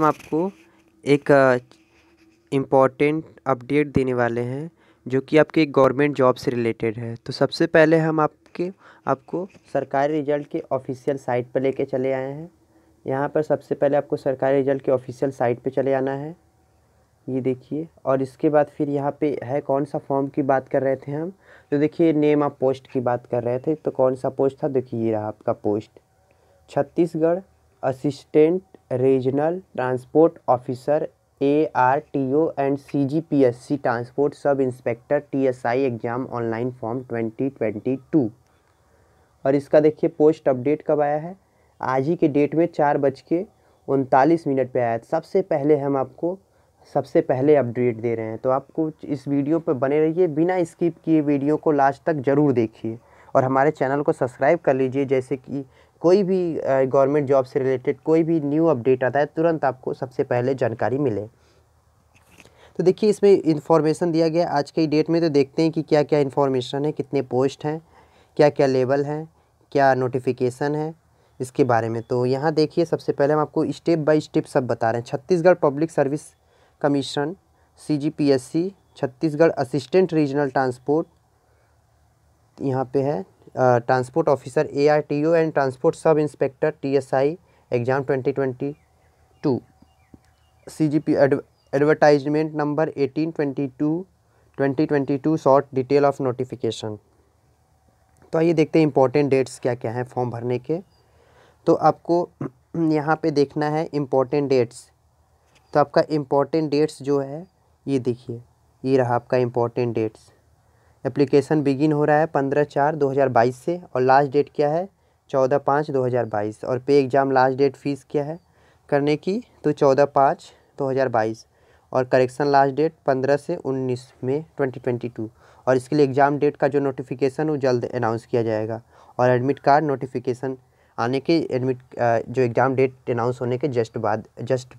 हम आपको एक इम्पॉर्टेंट अपडेट देने वाले हैं जो कि आपके गवर्नमेंट जॉब से रिलेटेड है तो सबसे पहले हम आपके आपको सरकारी रिजल्ट के ऑफिशियल साइट पर लेके चले आए हैं यहाँ पर सबसे पहले आपको सरकारी रिजल्ट के ऑफिशियल साइट पर चले आना है ये देखिए और इसके बाद फिर यहाँ पे है कौन सा फॉर्म की बात कर रहे थे हम तो देखिए नेम ऑफ पोस्ट की बात कर रहे थे तो कौन सा पोस्ट था देखिए ये रहा आपका post Chhattisgarh assistant regional transport officer A R T O and C G P S C transport sub inspector T S I exam online form twenty twenty two और इसका देखिए पोस्ट अपडेट कब आया है आज ही के डेट में चार बज के उनतालीस मिनट पे आया है सबसे पहले हम आपको सबसे पहले अपडेट दे रहे हैं तो आपको इस वीडियो पर बने रहिए बिना स्किप किए वीडियो को लास्ट तक ज़रूर देखिए और हमारे चैनल को सब्सक्राइब कर लीजिए जैसे कि कोई भी गवर्नमेंट जॉब से रिलेटेड कोई भी न्यू अपडेट आता है तुरंत आपको सबसे पहले जानकारी मिले तो देखिए इसमें इन्फॉर्मेशन दिया गया आज के डेट में तो देखते हैं कि क्या क्या इन्फॉर्मेशन है कितने पोस्ट हैं क्या क्या लेवल हैं क्या नोटिफिकेशन है इसके बारे में तो यहाँ देखिए सबसे पहले हम आपको स्टेप बाय स्टेप सब बता रहे हैं Chhattisgarh public service commission CGPSC Chhattisgarh assistant regional transport यहाँ पे है transport officer A R T O and transport sub inspector T S I exam twenty twenty two C G P advertisement number eighteen twenty two twenty twenty two short detail of notification तो आइए देखते हैं important dates क्या क्या हैं form भरने के तो आपको यहाँ पे देखना है इम्पोर्टेंट डेट्स तो आपका इम्पोर्टेंट डेट्स जो है ये देखिए ये रहा आपका इम्पोर्टेंट डेट्स एप्लीकेशन बिगिन हो रहा है पंद्रह चार दो हज़ार बाईस से और लास्ट डेट क्या है चौदह पाँच दो हज़ार बाईस और पे एग्ज़ाम लास्ट डेट फ़ीस क्या है करने की तो चौदह पाँच दो हज़ार बाईस और करेक्शन लास्ट डेट पंद्रह से उन्नीस में ट्वेंटी ट्वेंटी टू और इसके लिए एग्ज़ाम डेट का जो नोटिफिकेशन वो जल्द अनाउंस किया जाएगा और एडमिट कार्ड नोटिफिकेशन आने के एडमिट जो एग्ज़ाम डेट अनाउंस होने के जस्ट बाद जस्ट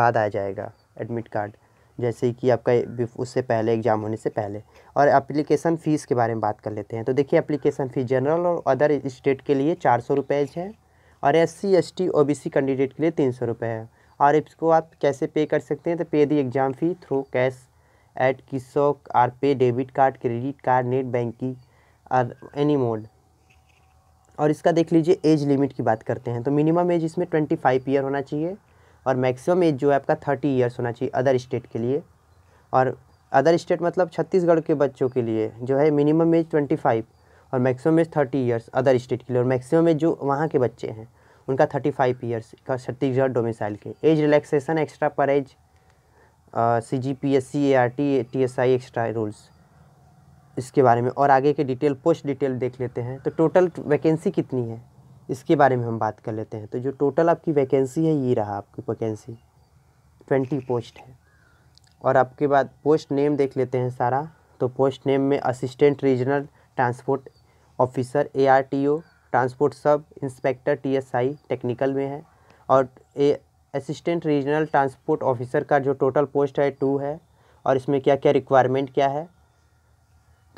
बाद आ जाएगा एडमिट कार्ड जैसे कि आपका उससे पहले एग्ज़ाम होने से पहले और एप्लीकेशन फ़ीस के बारे में बात कर लेते हैं तो देखिए एप्लीकेशन फ़ीस जनरल और अदर स्टेट के लिए चार सौ रुपये है और S C S T O B C candidate के लिए तीन सौ रुपये है और इसको आप कैसे पे कर सकते हैं तो pay the exam fee through cash at kiosk or pay debit card credit card net banking और एनी मोड और इसका देख लीजिए एज लिमिट की बात करते हैं तो मिनिमम एज इसमें ट्वेंटी फाइव ईयर होना चाहिए और मैक्सिमम एज जो है आपका थर्टी ईयर्स होना चाहिए अदर स्टेट के लिए और अदर स्टेट मतलब छत्तीसगढ़ के बच्चों के लिए जो है मिनिमम एज ट्वेंटी फाइव और maximum age thirty years other state के लिए और मैक्सिमम एज जो वहाँ के बच्चे हैं उनका थर्टी फाइव ईयर्स का छत्तीसगढ़ डोमिसाइल के एज रिलैक्सेशन एक्स्ट्रा पर age C G P S C A R T T S I extra rules इसके बारे में और आगे के डिटेल पोस्ट डिटेल देख लेते हैं तो टोटल वैकेंसी कितनी है इसके बारे में हम बात कर लेते हैं तो जो टोटल आपकी वैकेंसी है ये रहा आपकी वैकेंसी ट्वेंटी पोस्ट है और आपके बाद पोस्ट नेम देख लेते हैं सारा तो पोस्ट नेम में assistant regional transport officer A R T O transport sub inspector T S I technical में है और a assistant regional transport officer का जो टोटल पोस्ट है टू है और इसमें क्या क्या रिक्वायरमेंट क्या है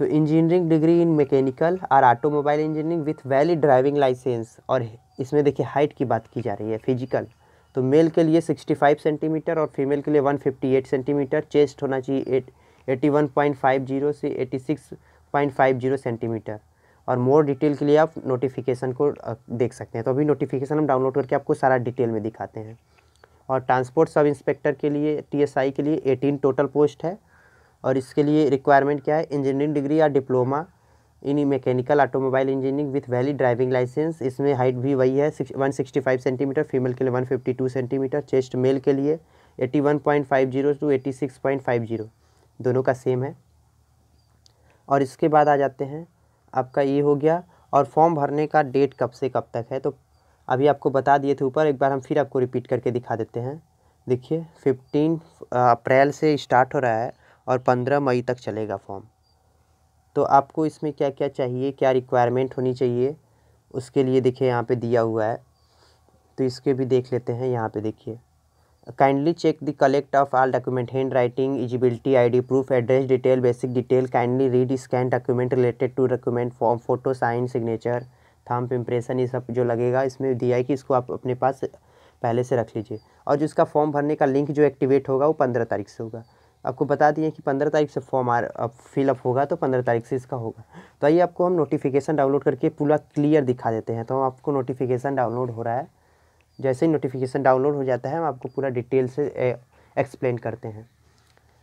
तो इंजीनियरिंग डिग्री इन मैकेनिकल और automobile engineering with valid driving licence और इसमें देखिए हाइट की बात की जा रही है फिजिकल तो मेल के लिए 65 सेंटीमीटर और फीमेल के लिए 158 सेंटीमीटर चेस्ट होना चाहिए एट एटी से 86.50 सेंटीमीटर और मोर डिटेल के लिए आप नोटिफिकेशन को देख सकते हैं तो अभी नोटिफिकेशन हम डाउनलोड करके आपको सारा डिटेल में दिखाते हैं और ट्रांसपोर्ट सब इंस्पेक्टर के लिए टीएसआई के लिए 18 टोटल पोस्ट है और इसके लिए रिक्वायरमेंट क्या है इंजीनियरिंग डिग्री या diploma in mechanical automobile engineering with valid driving licence इसमें हाइट भी वही है one sixty five centimetre female के लिए one fifty two centimetre chest male के लिए eighty one point five zero to eighty six point five zero दोनों का सेम है और इसके बाद आ जाते हैं आपका ये हो गया और फॉर्म भरने का डेट कब से कब तक है तो अभी आपको बता दिए थे ऊपर एक बार हम फिर आपको रिपीट करके दिखा देते हैं देखिए फिफ्टीन अप्रैल से स्टार्ट हो रहा है और पंद्रह मई तक चलेगा फॉर्म तो आपको इसमें क्या क्या चाहिए क्या रिक्वायरमेंट होनी चाहिए उसके लिए देखिए यहाँ पे दिया हुआ है तो इसके भी देख लेते हैं यहाँ पे देखिए kindly check the collect of all document hand writing eligibility D proof address detail basic detail kindly read scan document related to document form photo sign signature thumb impression ये सब जो लगेगा इसमें दिया है कि इसको आप अपने पास पहले से रख लीजिए और जिसका फॉर्म भरने का लिंक जो एक्टिवेट होगा वो पंद्रह तारीख से होगा आपको बता दिए कि पंद्रह तारीख से फॉर्म आ फिलअप होगा तो पंद्रह तारीख से इसका होगा तो आइए आपको हम नोटिफिकेशन डाउनलोड करके पूरा क्लियर दिखा देते हैं तो हम आपको नोटिफिकेशन डाउनलोड हो रहा है जैसे ही नोटिफिकेशन डाउनलोड हो जाता है हम आपको पूरा डिटेल से एक्सप्लेन करते हैं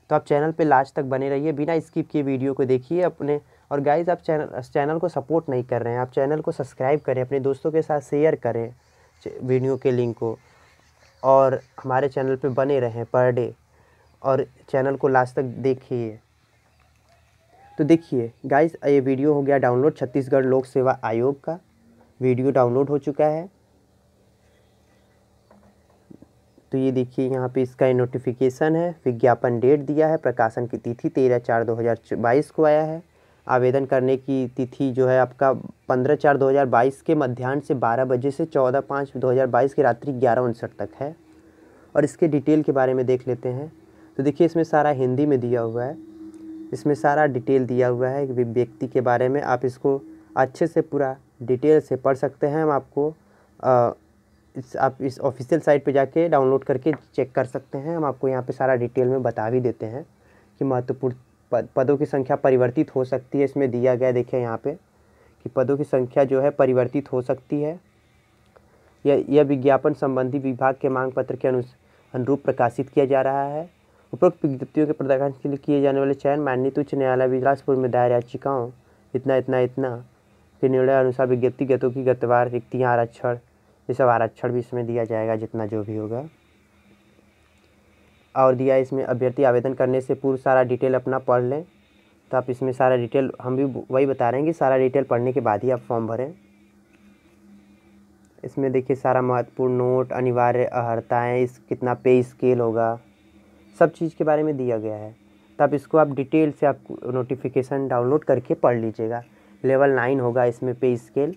तो आप चैनल पे लास्ट तक बने रहिए बिना स्किप किए वीडियो को देखिए अपने और गाइज आप चैनल चैनल को सपोर्ट नहीं कर रहे हैं आप चैनल को सब्सक्राइब करें अपने दोस्तों के साथ शेयर करें वीडियो के लिंक को और हमारे चैनल पे बने रहें पर डे और चैनल को लास्ट तक देखिए तो देखिए गाइस ये वीडियो हो गया डाउनलोड छत्तीसगढ़ लोक सेवा आयोग का वीडियो डाउनलोड हो चुका है तो ये देखिए यहाँ पे इसका नोटिफिकेशन है विज्ञापन डेट दिया है प्रकाशन की तिथि तेरह चार दो हज़ार बाईस को आया है आवेदन करने की तिथि जो है आपका पंद्रह चार दो हज़ार बाईस के मध्यान्ह से बारह बजे से चौदह पाँच दो हज़ार बाईस की रात्रि ग्यारह उनसठ तक है और इसके डिटेल के बारे में देख लेते हैं तो देखिए इसमें सारा हिंदी में दिया हुआ है इसमें सारा डिटेल दिया हुआ है व्यक्ति के बारे में आप इसको अच्छे से पूरा डिटेल से पढ़ सकते हैं हम आपको आ, इस आप इस ऑफिशियल साइट पे जाके डाउनलोड करके चेक कर सकते हैं हम आपको यहाँ पे सारा डिटेल में बता भी देते हैं कि महत्वपूर्ण पद, पदों की संख्या परिवर्तित हो सकती है इसमें दिया गया देखिए यहाँ पर कि पदों की संख्या जो है परिवर्तित हो सकती है यह विज्ञापन संबंधी विभाग के मांग पत्र के अनुरूप प्रकाशित किया जा रहा है उपरोक्त विज्ञप्तियों के प्रदर्शन के लिए किए जाने वाले चयन माननीय उच्च न्यायालय बिलासपुर में दायर याचिकाओं इतना इतना इतना के निर्णय अनुसार विज्ञप्ति गतों की गतवार रिक्तियाँ आरक्षण ये सब आरक्षण भी इसमें दिया जाएगा जितना जो भी होगा और दिया इसमें अभ्यर्थी आवेदन करने से पूर्व सारा डिटेल अपना पढ़ लें तो आप इसमें सारा डिटेल हम भी वही बता रहे हैं कि सारा डिटेल पढ़ने के बाद ही आप फॉर्म भरें इसमें देखिए सारा महत्वपूर्ण नोट अनिवार्य अर्ताएँ इस कितना पे स्केल होगा सब चीज़ के बारे में दिया गया है तब इसको आप डिटेल से आप नोटिफिकेशन डाउनलोड करके पढ़ लीजिएगा लेवल नाइन होगा इसमें पे स्केल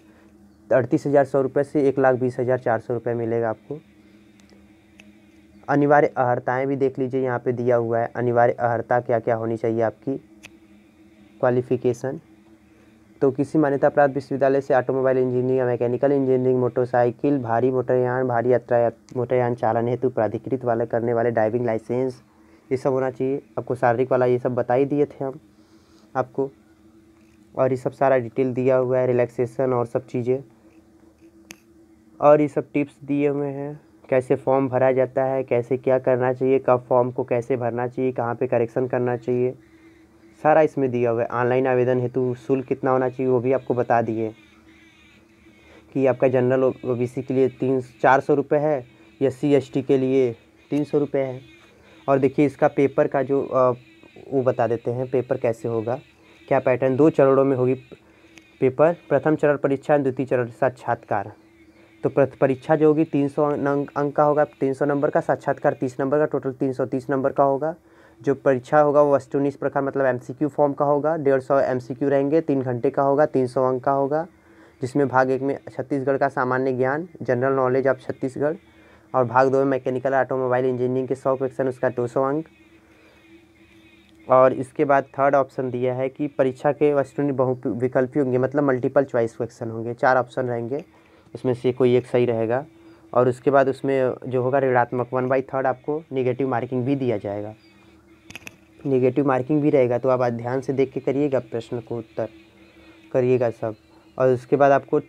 अड़तीस हज़ार सौ रुपये से एक लाख बीस हज़ार चार सौ रुपये मिलेगा आपको अनिवार्य अहर्ताएँ भी देख लीजिए यहाँ पे दिया हुआ है अनिवार्य अहर्ता क्या क्या होनी चाहिए आपकी क्वालिफिकेशन तो किसी मान्यता प्राप्त विश्वविद्यालय से ऑटोमोबाइल इंजीनियरिंग या मैकेनिकल इंजीनियरिंग मोटरसाइकिल भारी मोटरयान भारी यात्रा मोटरयान चालन हेतु प्राधिकृत वाले करने वाले ड्राइविंग लाइसेंस ये सब होना चाहिए आपको शारीरिक वाला ये सब बता ही दिए थे हम आपको और ये सब सारा डिटेल दिया हुआ है रिलैक्सेशन और सब चीज़ें और ये सब टिप्स दिए हुए हैं कैसे फॉर्म भरा जाता है कैसे क्या करना चाहिए कब फॉर्म को कैसे भरना चाहिए कहाँ पे करेक्शन करना चाहिए सारा इसमें दिया हुआ है ऑनलाइन आवेदन हेतु शुल्क कितना होना चाहिए वो भी आपको बता दिए कि आपका जनरल ओ के लिए तीन चार सौ रुपये है या सी के लिए तीन सौ रुपये है और देखिए इसका पेपर का जो आ, वो बता देते हैं पेपर कैसे होगा क्या पैटर्न दो चरणों में होगी पेपर प्रथम चरण परीक्षा द्वितीय चरण साक्षात्कार तो परीक्षा जो होगी तीन सौ अंक का होगा तीन सौ नंबर का साक्षात्कार तीस नंबर का टोटल तीन सौ तीस नंबर का होगा जो परीक्षा होगा वो अस्टूनिस प्रकार मतलब एमसीक्यू फॉर्म का होगा डेढ़ सौ एम रहेंगे तीन घंटे का होगा तीन सौ अंक का होगा जिसमें भाग एक में छत्तीसगढ़ का सामान्य ज्ञान जनरल नॉलेज ऑफ छत्तीसगढ़ और भाग दो में मैकेनिकल ऑटोमोबाइल इंजीनियरिंग के सौ क्वेश्चन उसका दो सौ अंक और इसके बाद थर्ड ऑप्शन दिया है कि परीक्षा के स्टूडेंट बहु विकल्पी होंगे मतलब मल्टीपल च्वाइस क्वेश्चन होंगे चार ऑप्शन रहेंगे उसमें से कोई एक सही रहेगा और उसके बाद उसमें जो होगा ऋणात्मक वन बाई थर्ड आपको निगेटिव मार्किंग भी दिया जाएगा निगेटिव मार्किंग भी रहेगा तो आप ध्यान से देख के करिएगा प्रश्न को उत्तर करिएगा सब और उसके बाद आपको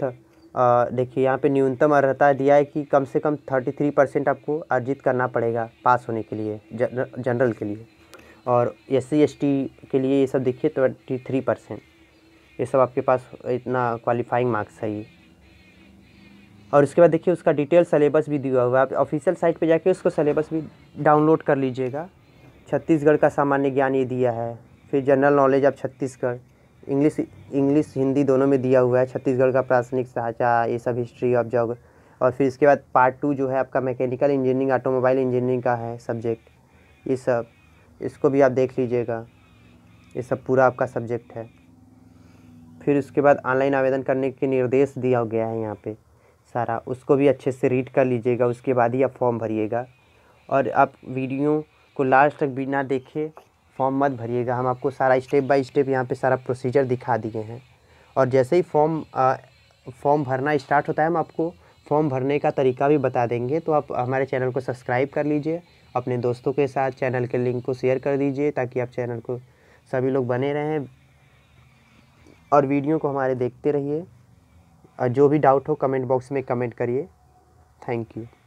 देखिए यहाँ पे न्यूनतम अर्हता दिया है कि कम से कम थर्टी थ्री परसेंट आपको अर्जित करना पड़ेगा पास होने के लिए जनरल के लिए और एस सी एस टी के लिए ये सब देखिए ट्वेंटी थ्री परसेंट ये सब आपके पास इतना क्वालिफाइंग मार्क्स है ये और उसके बाद देखिए उसका डिटेल सलेबस भी दिया हुआ है आप ऑफिशियल साइट पे जाके उसको सलेबस भी डाउनलोड कर लीजिएगा छत्तीसगढ़ का सामान्य ज्ञान ये दिया है फिर जनरल नॉलेज आप छत्तीसगढ़ इंग्लिश इंग्लिश हिंदी दोनों में दिया हुआ है छत्तीसगढ़ का प्राथमिक साझा ये सब हिस्ट्री ऑफ जॉग और फिर इसके बाद पार्ट टू जो है आपका मैकेनिकल इंजीनियरिंग ऑटोमोबाइल इंजीनियरिंग का है सब्जेक्ट ये सब इसको भी आप देख लीजिएगा ये सब पूरा आपका सब्जेक्ट है फिर उसके बाद ऑनलाइन आवेदन करने के निर्देश दिया गया है यहाँ पे सारा उसको भी अच्छे से रीड कर लीजिएगा उसके बाद ही आप फॉर्म भरिएगा और आप वीडियो को लास्ट तक बिना देखे फॉर्म मत भरिएगा हम आपको सारा स्टेप बाय स्टेप यहाँ पे सारा प्रोसीजर दिखा दिए हैं और जैसे ही फॉर्म फॉर्म भरना स्टार्ट होता है हम आपको फॉर्म भरने का तरीका भी बता देंगे तो आप हमारे चैनल को सब्सक्राइब कर लीजिए अपने दोस्तों के साथ चैनल के लिंक को शेयर कर दीजिए ताकि आप चैनल को सभी लोग बने रहें और वीडियो को हमारे देखते रहिए और जो भी डाउट हो कमेंट बॉक्स में कमेंट करिए थैंक यू